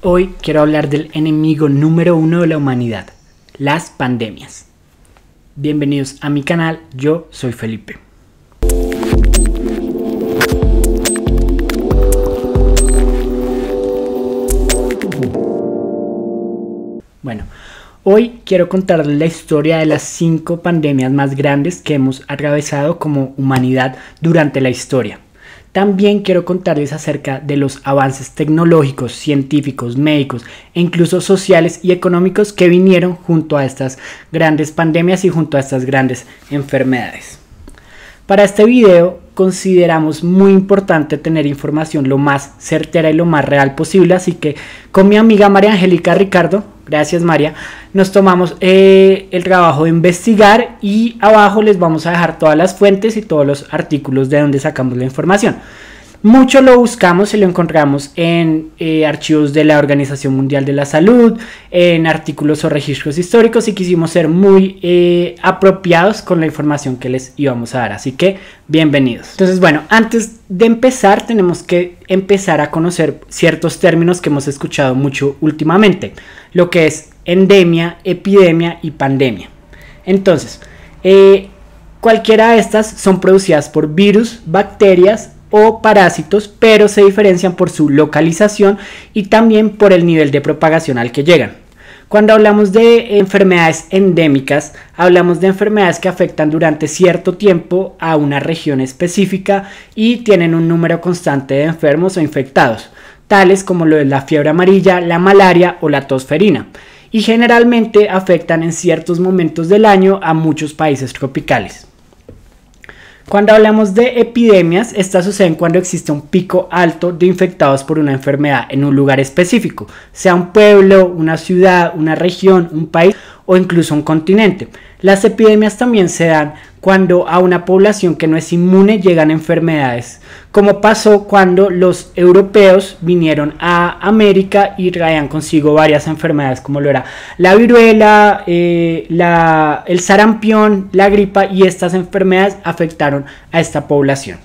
Hoy quiero hablar del enemigo número uno de la humanidad, las pandemias. Bienvenidos a mi canal, yo soy Felipe. Bueno, hoy quiero contarles la historia de las cinco pandemias más grandes que hemos atravesado como humanidad durante la historia. También quiero contarles acerca de los avances tecnológicos, científicos, médicos e incluso sociales y económicos que vinieron junto a estas grandes pandemias y junto a estas grandes enfermedades. Para este video consideramos muy importante tener información lo más certera y lo más real posible, así que con mi amiga María Angélica Ricardo gracias María, nos tomamos eh, el trabajo de investigar y abajo les vamos a dejar todas las fuentes y todos los artículos de donde sacamos la información. Mucho lo buscamos y lo encontramos en eh, archivos de la Organización Mundial de la Salud, en artículos o registros históricos y quisimos ser muy eh, apropiados con la información que les íbamos a dar. Así que bienvenidos. Entonces, bueno, antes de empezar tenemos que empezar a conocer ciertos términos que hemos escuchado mucho últimamente, lo que es endemia, epidemia y pandemia. Entonces, eh, cualquiera de estas son producidas por virus, bacterias, o parásitos, pero se diferencian por su localización y también por el nivel de propagación al que llegan. Cuando hablamos de enfermedades endémicas, hablamos de enfermedades que afectan durante cierto tiempo a una región específica y tienen un número constante de enfermos o infectados, tales como lo es la fiebre amarilla, la malaria o la tosferina, y generalmente afectan en ciertos momentos del año a muchos países tropicales. Cuando hablamos de epidemias, estas suceden cuando existe un pico alto de infectados por una enfermedad en un lugar específico, sea un pueblo, una ciudad, una región, un país o incluso un continente. Las epidemias también se dan cuando a una población que no es inmune llegan enfermedades, como pasó cuando los europeos vinieron a América y traían consigo varias enfermedades, como lo era la viruela, eh, el sarampión, la gripa, y estas enfermedades afectaron a esta población.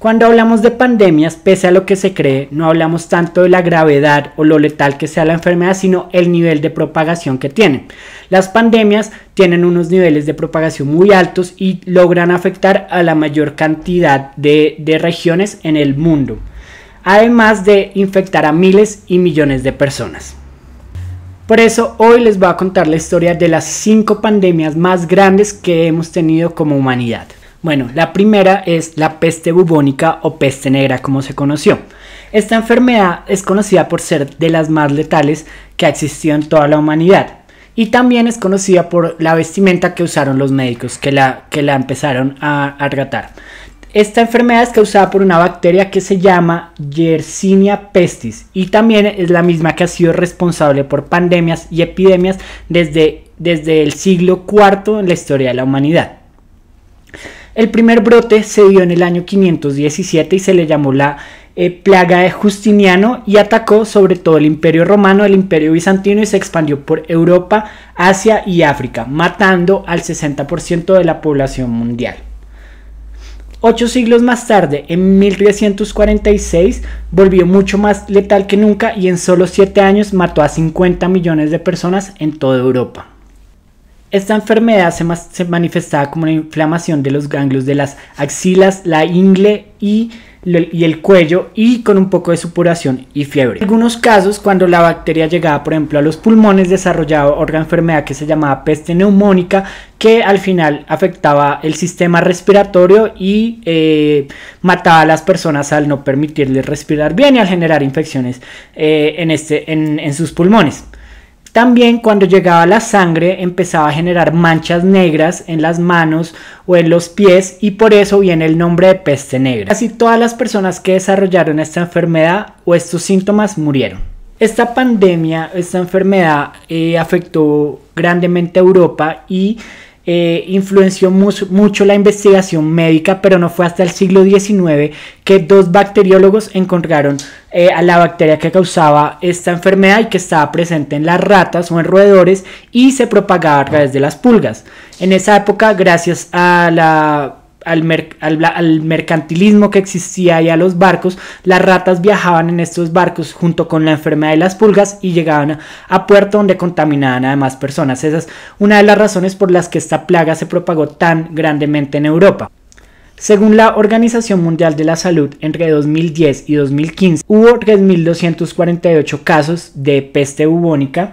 Cuando hablamos de pandemias, pese a lo que se cree, no hablamos tanto de la gravedad o lo letal que sea la enfermedad, sino el nivel de propagación que tiene. Las pandemias tienen unos niveles de propagación muy altos y logran afectar a la mayor cantidad de, regiones en el mundo, además de infectar a miles y millones de personas. Por eso hoy les voy a contar la historia de las cinco pandemias más grandes que hemos tenido como humanidad. Bueno, la primera es la peste bubónica o peste negra como se conoció. Esta enfermedad es conocida por ser de las más letales que ha existido en toda la humanidad y también es conocida por la vestimenta que usaron los médicos que la, que la empezaron a, a tratar. Esta enfermedad es causada por una bacteria que se llama Yersinia pestis y también es la misma que ha sido responsable por pandemias y epidemias desde, desde el siglo IV en la historia de la humanidad. El primer brote se dio en el año 517 y se le llamó la eh, plaga de Justiniano y atacó sobre todo el imperio romano, el imperio bizantino y se expandió por Europa, Asia y África, matando al 60% de la población mundial. Ocho siglos más tarde, en 1346, volvió mucho más letal que nunca y en solo siete años mató a 50 millones de personas en toda Europa. Esta enfermedad se, manifestaba como una inflamación de los ganglios de las axilas, la ingle y, el cuello y con un poco de supuración y fiebre. En algunos casos, cuando la bacteria llegaba, por ejemplo, a los pulmones, desarrollaba otra enfermedad que se llamaba peste neumónica, que al final afectaba el sistema respiratorio y eh, mataba a las personas al no permitirles respirar bien y al generar infecciones eh, este, en sus pulmones. También cuando llegaba la sangre empezaba a generar manchas negras en las manos o en los pies y por eso viene el nombre de peste negra. Casi todas las personas que desarrollaron esta enfermedad o estos síntomas murieron. Esta pandemia, esta enfermedad eh, afectó grandemente a Europa y eh, influenció mucho la investigación médica, pero no fue hasta el siglo XIX que dos bacteriólogos encontraron eh, a la bacteria que causaba esta enfermedad y que estaba presente en las ratas o en roedores y se propagaba a través de las pulgas. En esa época, gracias a la al, mercantilismo que existía y a los barcos, las ratas viajaban en estos barcos junto con la enfermedad de las pulgas y llegaban a, puerto donde contaminaban a demás personas. Esa es una de las razones por las que esta plaga se propagó tan grandemente en Europa. Según la Organización Mundial de la Salud, entre 2010 y 2015 hubo 3.248 casos de peste bubónica,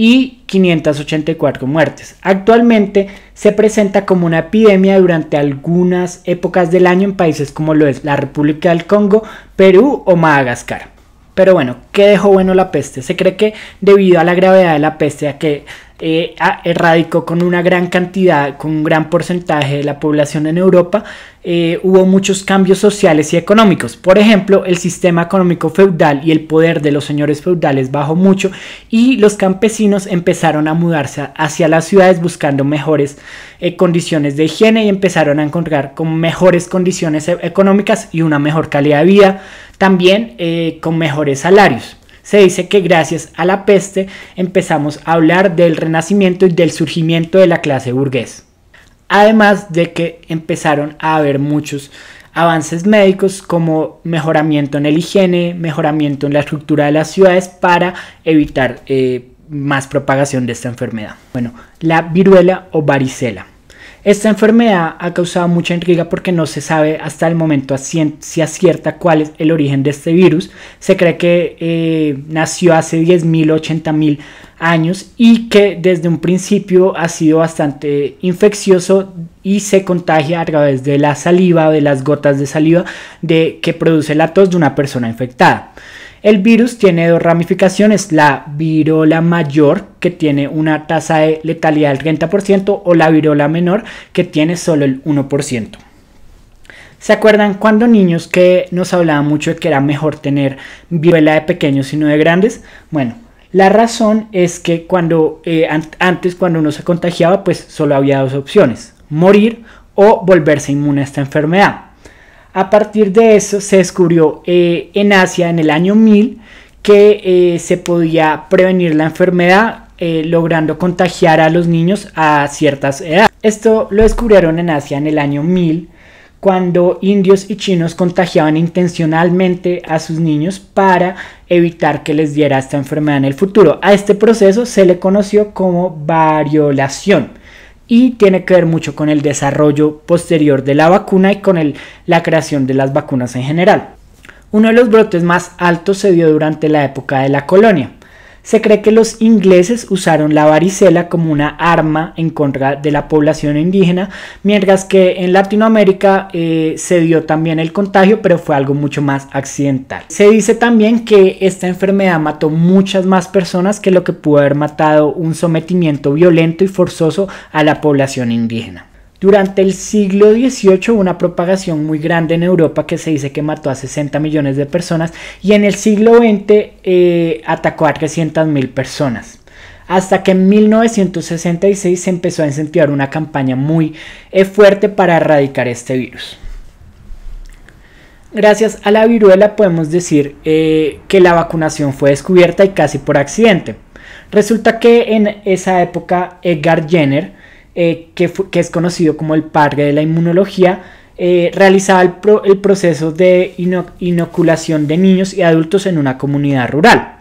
y 584 muertes. Actualmente se presenta como una epidemia durante algunas épocas del año en países como lo es la República del Congo, Perú o Madagascar. Pero bueno, ¿qué dejó bueno la peste? Se cree que debido a la gravedad de la peste, a que eh, erradicó con una gran cantidad, con un gran porcentaje de la población en Europa, eh, hubo muchos cambios sociales y económicos. Por ejemplo, el sistema económico feudal y el poder de los señores feudales bajó mucho y los campesinos empezaron a mudarse hacia las ciudades buscando mejores eh, condiciones de higiene y empezaron a encontrar con mejores condiciones e-, económicas y una mejor calidad de vida, también con mejores salarios se dice que gracias a la peste empezamos a hablar del renacimiento y del surgimiento de la clase burgués. Además de que empezaron a haber muchos avances médicos como mejoramiento en el higiene, mejoramiento en la estructura de las ciudades para evitar eh, más propagación de esta enfermedad. Bueno, la viruela o varicela. Esta enfermedad ha causado mucha intriga porque no se sabe hasta el momento si acierta cuál es el origen de este virus. Se cree que eh, nació hace 10.000 o 80.000 años y que desde un principio ha sido bastante infeccioso y se contagia a través de la saliva, o de las gotas de saliva de, que produce la tos de una persona infectada. El virus tiene dos ramificaciones, la virola mayor que tiene una tasa de letalidad del 30% o la virola menor que tiene solo el 1%. ¿Se acuerdan cuando niños que nos hablaban mucho de que era mejor tener viruela de pequeños y no de grandes? Bueno, la razón es que cuando eh, antes cuando uno se contagiaba pues solo había dos opciones, morir o volverse inmune a esta enfermedad. A partir de eso se descubrió eh, en Asia en el año 1000 que eh, se podía prevenir la enfermedad eh, logrando contagiar a los niños a ciertas edades. Esto lo descubrieron en Asia en el año 1000 cuando indios y chinos contagiaban intencionalmente a sus niños para evitar que les diera esta enfermedad en el futuro. A este proceso se le conoció como variolación y tiene que ver mucho con el desarrollo posterior de la vacuna y con la creación de las vacunas en general. Uno de los brotes más altos se dio durante la época de la colonia. Se cree que los ingleses usaron la varicela como una arma en contra de la población indígena, mientras que en Latinoamérica eh, se dio también el contagio, pero fue algo mucho más accidental. Se dice también que esta enfermedad mató muchas más personas que lo que pudo haber matado un sometimiento violento y forzoso a la población indígena. Durante el siglo XVIII hubo una propagación muy grande en Europa que se dice que mató a 60 millones de personas y en el siglo XX eh, atacó a 300 mil personas. Hasta que en 1966 se empezó a incentivar una campaña muy eh, fuerte para erradicar este virus. Gracias a la viruela podemos decir eh, que la vacunación fue descubierta y casi por accidente. Resulta que en esa época Edgar Jenner eh, que, es conocido como el padre de la inmunología, eh, realizaba el, proceso de inoculación de niños y adultos en una comunidad rural.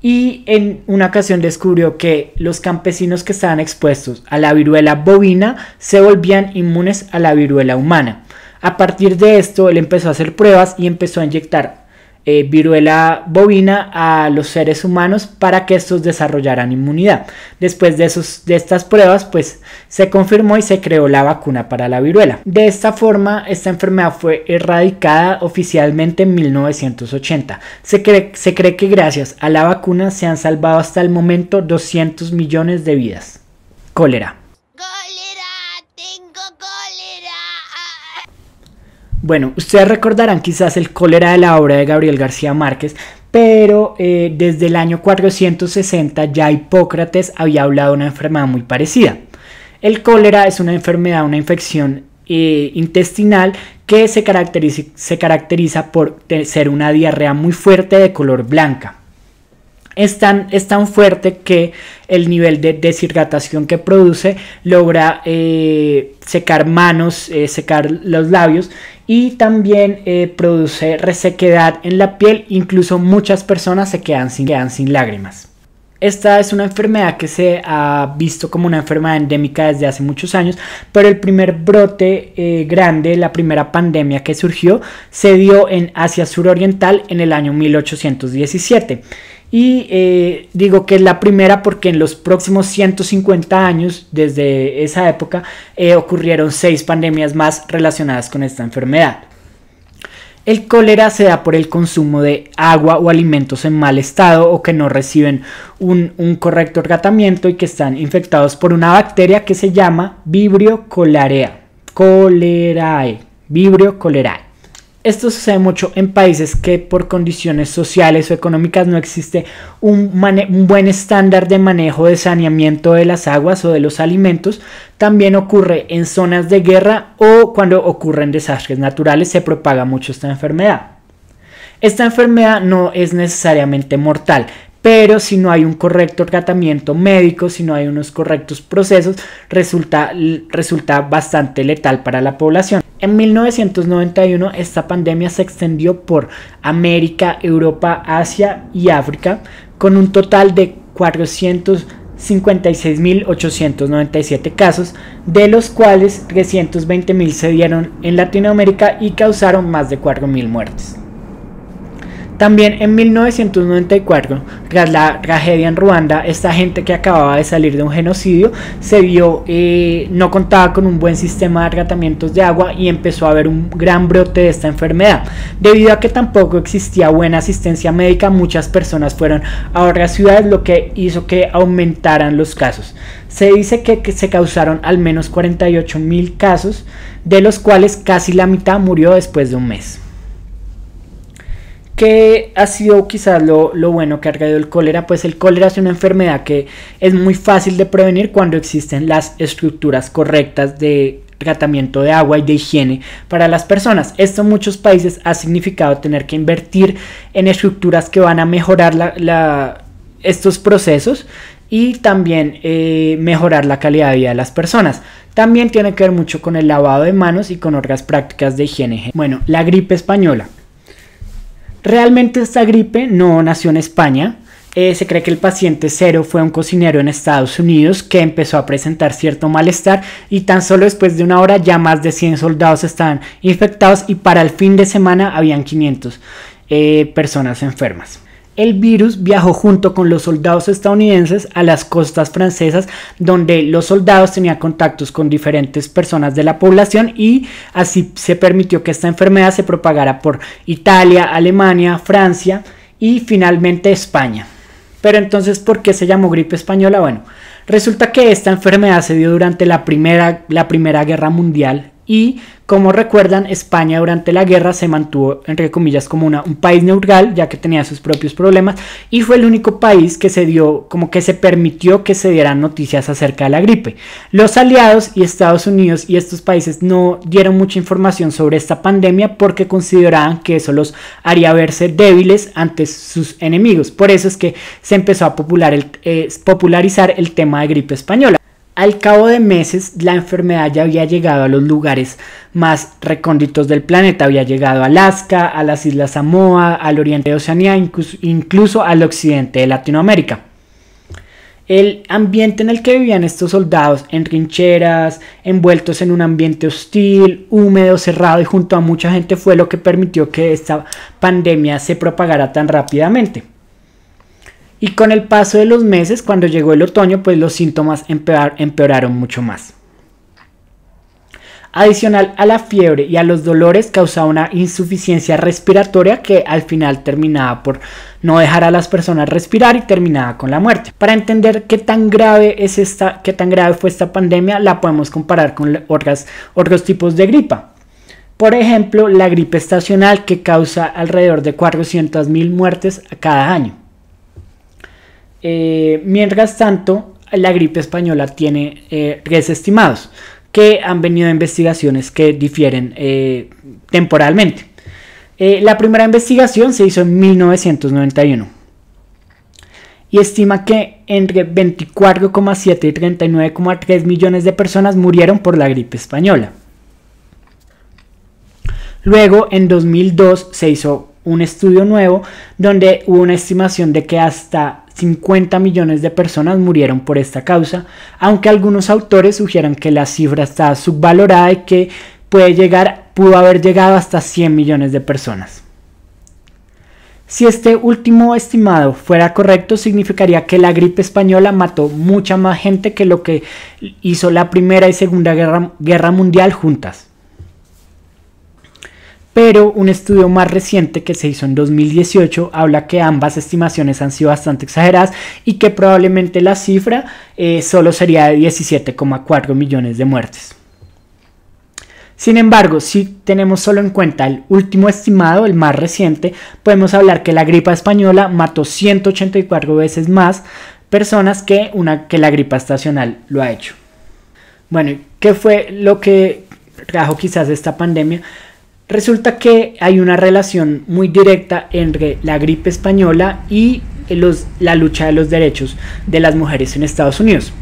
Y en una ocasión descubrió que los campesinos que estaban expuestos a la viruela bovina se volvían inmunes a la viruela humana. A partir de esto, él empezó a hacer pruebas y empezó a inyectar eh, viruela bovina a los seres humanos para que estos desarrollaran inmunidad. Después de, esos, de estas pruebas, pues se confirmó y se creó la vacuna para la viruela. De esta forma, esta enfermedad fue erradicada oficialmente en 1980. Se se cree que gracias a la vacuna se han salvado hasta el momento 200 millones de vidas. Cólera. Bueno, ustedes recordarán quizás el cólera de la obra de Gabriel García Márquez, pero eh, desde el año 460 ya Hipócrates había hablado de una enfermedad muy parecida. El cólera es una enfermedad, una infección eh, intestinal que se caracteriza por ser una diarrea muy fuerte de color blanca es tan, es fuerte que el nivel de deshidratación que produce logra eh, secar manos, eh, secar los labios y también eh, produce resequedad en la piel, incluso muchas personas se quedan sin, quedan sin lágrimas. Esta es una enfermedad que se ha visto como una enfermedad endémica desde hace muchos años, pero el primer brote grande, la primera pandemia que surgió, se dio en Asia Suroriental en el año 1817. Y eh, digo que es la primera porque en los próximos 150 años, desde esa época, eh, ocurrieron seis pandemias más relacionadas con esta enfermedad. El cólera se da por el consumo de agua o alimentos en mal estado o que no reciben un, correcto tratamiento y que están infectados por una bacteria que se llama Vibrio cholerae. Vibrio cholerae. Esto sucede mucho en países que por condiciones sociales o económicas no existe un, buen estándar de manejo de saneamiento de las aguas o de los alimentos. También ocurre en zonas de guerra o cuando ocurren desastres naturales se propaga mucho esta enfermedad. Esta enfermedad no es necesariamente mortal, pero si no hay un correcto tratamiento médico, si no hay unos correctos procesos, resulta, bastante letal para la población. En 1991 esta pandemia se extendió por América, Europa, Asia y África con un total de 456.897 casos, de los cuales 320.000 se dieron en Latinoamérica y causaron más de 4.000 muertes. También en 1994, tras la tragedia en Ruanda, esta gente que acababa de salir de un genocidio se vio, eh, no contaba con un buen sistema de tratamientos de agua y empezó a haber un gran brote de esta enfermedad. Debido a que tampoco existía buena asistencia médica, muchas personas fueron a otras ciudades, lo que hizo que aumentaran los casos. Se dice que, que se causaron al menos 48 mil casos, de los cuales casi la mitad murió después de un mes. ¿Qué ha sido quizás lo, bueno que ha traído el cólera, pues el cólera es una enfermedad que es muy fácil de prevenir cuando existen las estructuras correctas de tratamiento de agua y de higiene para las personas. Esto en muchos países ha significado tener que invertir en estructuras que van a mejorar estos procesos y también eh, mejorar la calidad de vida de las personas. También tiene que ver mucho con el lavado de manos y con otras prácticas de higiene. Bueno, la gripe española. Realmente esta gripe no nació en España. Eh, se cree que el paciente cero fue un cocinero en Estados Unidos que empezó a presentar cierto malestar y tan solo después de una hora ya más de 100 soldados estaban infectados y para el fin de semana habían 500 eh, personas enfermas. El virus viajó junto con los soldados estadounidenses a las costas francesas, donde los soldados tenían contactos con diferentes personas de la población y así se permitió que esta enfermedad se propagara por Italia, Alemania, Francia y finalmente España. Pero entonces, ¿por qué se llamó gripe española? Bueno, resulta que esta enfermedad se dio durante la Primera, la primera Guerra Mundial y como recuerdan España durante la guerra se mantuvo entre comillas como un país neutral ya que tenía sus propios problemas y fue el único país que se dio como que se permitió que se dieran noticias acerca de la gripe. Los aliados y Estados Unidos y estos países no dieron mucha información sobre esta pandemia porque consideraban que eso los haría verse débiles ante sus enemigos. Por eso es que se empezó a eh, popularizar el tema de gripe española. Al cabo de meses, la enfermedad ya había llegado a los lugares más recónditos del planeta. Había llegado a Alaska, a las Islas Samoa, al oriente de Oceanía, incluso, incluso al occidente de Latinoamérica. El ambiente en el que vivían estos soldados, en trincheras, envueltos en un ambiente hostil, húmedo, cerrado y junto a mucha gente, fue lo que permitió que esta pandemia se propagara tan rápidamente. Y con el paso de los meses, cuando llegó el otoño, pues los síntomas empeoraron mucho más. Adicional a la fiebre y a los dolores causaba una insuficiencia respiratoria que al final terminaba por no dejar a las personas respirar y terminaba con la muerte. Para entender qué tan grave, es esta, tan grave fue esta pandemia, la podemos comparar con otros tipos de gripa. Por ejemplo, la gripe estacional que causa alrededor de 400.000 muertes cada año. Eh, mientras tanto, la gripe española tiene eh, tres estimados que han venido de investigaciones que difieren eh, temporalmente. Eh, la primera investigación se hizo en 1991 y estima que entre 24,7 y 39,3 millones de personas murieron por la gripe española. Luego, en 2002 se hizo un estudio nuevo donde hubo una estimación de que hasta 50 millones de personas murieron por esta causa, aunque algunos autores sugieran que la cifra está subvalorada y que puede llegar, pudo haber llegado hasta 100 millones de personas. Si este último estimado fuera correcto, significaría que la gripe española mató mucha más gente que lo que hizo la Primera y Segunda Guerra, guerra Mundial juntas pero un estudio más reciente que se hizo en 2018 habla que ambas estimaciones han sido bastante exageradas y que probablemente la cifra eh, solo sería de 17,4 millones de muertes. Sin embargo, si tenemos solo en cuenta el último estimado, el más reciente, podemos hablar que la gripa española mató 184 veces más personas que, una, que la gripa estacional lo ha hecho. Bueno, ¿qué fue lo que trajo quizás esta pandemia? Resulta que hay una relación muy directa entre la gripe española y la lucha de los derechos de las mujeres en Estados Unidos.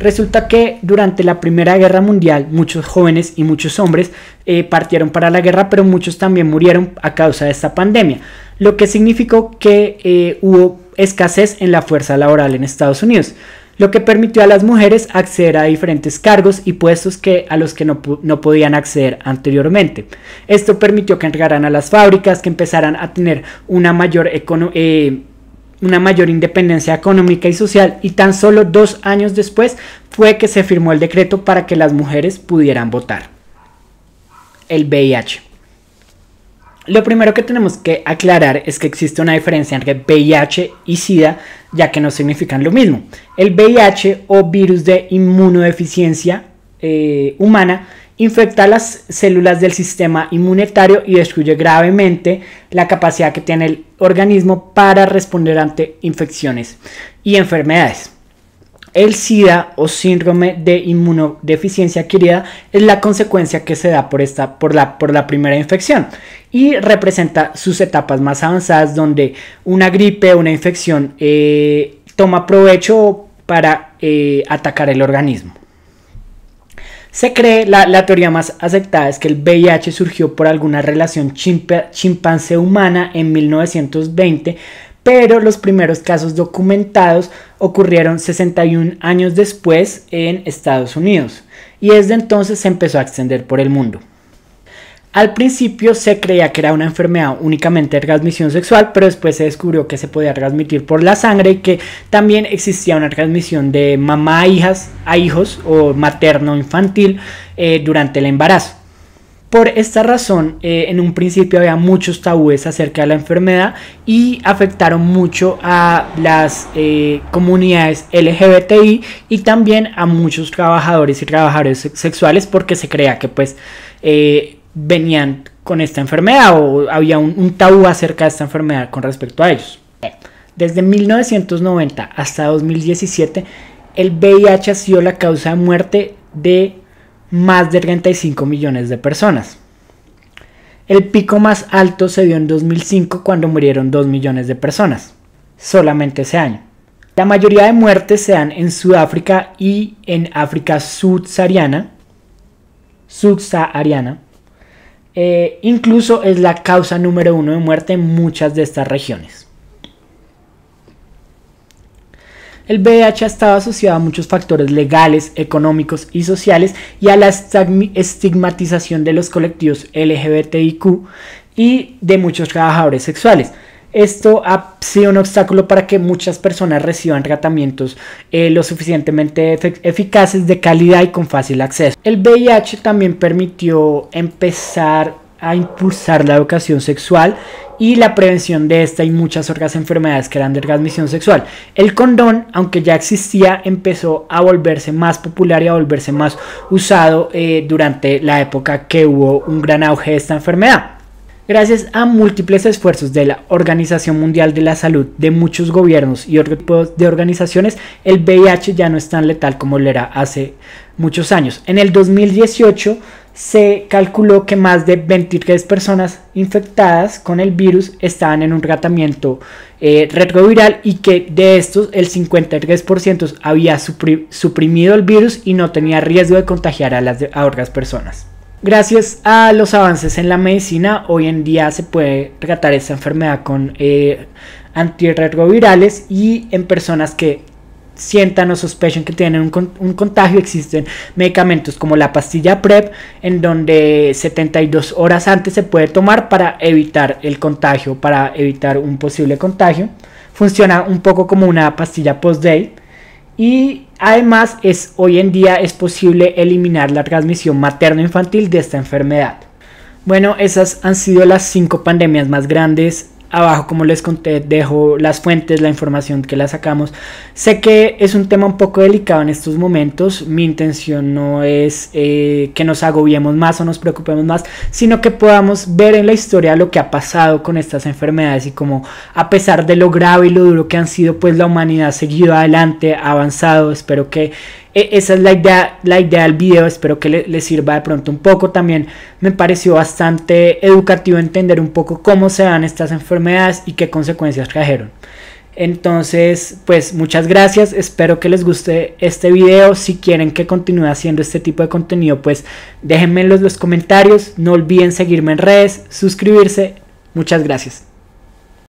Resulta que durante la Primera Guerra Mundial muchos jóvenes y muchos hombres eh, partieron para la guerra, pero muchos también murieron a causa de esta pandemia, lo que significó que eh, hubo escasez en la fuerza laboral en Estados Unidos lo que permitió a las mujeres acceder a diferentes cargos y puestos que, a los que no, podían acceder anteriormente. Esto permitió que entraran a las fábricas, que empezaran a tener una mayor, eh, una mayor independencia económica y social y tan solo dos años después fue que se firmó el decreto para que las mujeres pudieran votar. El VIH. Lo primero que tenemos que aclarar es que existe una diferencia entre VIH y SIDA, ya que no significan lo mismo. El VIH o virus de inmunodeficiencia eh, humana infecta las células del sistema inmunitario y destruye gravemente la capacidad que tiene el organismo para responder ante infecciones y enfermedades. El SIDA o síndrome de inmunodeficiencia adquirida es la consecuencia que se da por, esta, por, la, por la primera infección y representa sus etapas más avanzadas donde una gripe, o una infección eh, toma provecho para eh, atacar el organismo. Se cree, la, la, teoría más aceptada es que el VIH surgió por alguna relación chimpancé-humana en 1920 pero los primeros casos documentados ocurrieron 61 años después en Estados Unidos y desde entonces se empezó a extender por el mundo. Al principio se creía que era una enfermedad únicamente de transmisión sexual, pero después se descubrió que se podía transmitir por la sangre y que también existía una transmisión de mamá a hijas, a hijos o materno infantil eh, durante el embarazo. Por esta razón, eh, en un principio había muchos tabúes acerca de la enfermedad y afectaron mucho a las eh, comunidades LGBTI y también a muchos trabajadores y trabajadores sexuales porque se creía que pues eh, venían con esta enfermedad o había un, un, tabú acerca de esta enfermedad con respecto a ellos. Desde 1990 hasta 2017, el VIH ha sido la causa de muerte de más de 35 millones de personas. El pico más alto se dio en 2005 cuando murieron 2 millones de personas, solamente ese año. La mayoría de muertes se dan en Sudáfrica y en África subsahariana, subsahariana. Eh, incluso es la causa número uno de muerte en muchas de estas regiones. El VIH ha estado asociado a muchos factores legales, económicos y sociales y a la estigmatización de los colectivos LGBTIQ y de muchos trabajadores sexuales. Esto ha sido un obstáculo para que muchas personas reciban tratamientos eh, lo suficientemente eficaces, de calidad y con fácil acceso. El VIH también permitió empezar a impulsar la educación sexual y la prevención de esta y muchas otras enfermedades que eran de transmisión sexual. El condón, aunque ya existía, empezó a volverse más popular y a volverse más usado eh, durante la época que hubo un gran auge de esta enfermedad. Gracias a múltiples esfuerzos de la Organización Mundial de la Salud, de muchos gobiernos y otros de organizaciones, el VIH ya no es tan letal como lo era hace muchos años. En el 2018 se calculó que más de 23 personas infectadas con el virus estaban en un tratamiento eh, retroviral y que de estos el 53% había suprimido el virus y no tenía riesgo de contagiar a, las otras personas. Gracias a los avances en la medicina, hoy en día se puede tratar esta enfermedad con eh, antirretrovirales y en personas que sientan o sospechen que tienen un, contagio, existen medicamentos como la pastilla PrEP, en donde 72 horas antes se puede tomar para evitar el contagio, para evitar un posible contagio. Funciona un poco como una pastilla post-day. Y además es hoy en día es posible eliminar la transmisión materno-infantil de esta enfermedad. Bueno, esas han sido las cinco pandemias más grandes Abajo, como les conté, dejo las fuentes, la información que la sacamos. Sé que es un tema un poco delicado en estos momentos. Mi intención no es eh, que nos agobiemos más o nos preocupemos más, sino que podamos ver en la historia lo que ha pasado con estas enfermedades y como a pesar de lo grave y lo duro que han sido, pues la humanidad ha seguido adelante, ha avanzado. Espero que e, esa es la idea, la idea del video, espero que les sirva de pronto un poco. También me pareció bastante educativo entender un poco cómo se dan estas enfermedades y qué consecuencias trajeron. Entonces, pues muchas gracias, espero que les guste este video. Si quieren que continúe haciendo este tipo de contenido, pues déjenme en los comentarios. No olviden seguirme en redes, suscribirse. Muchas gracias.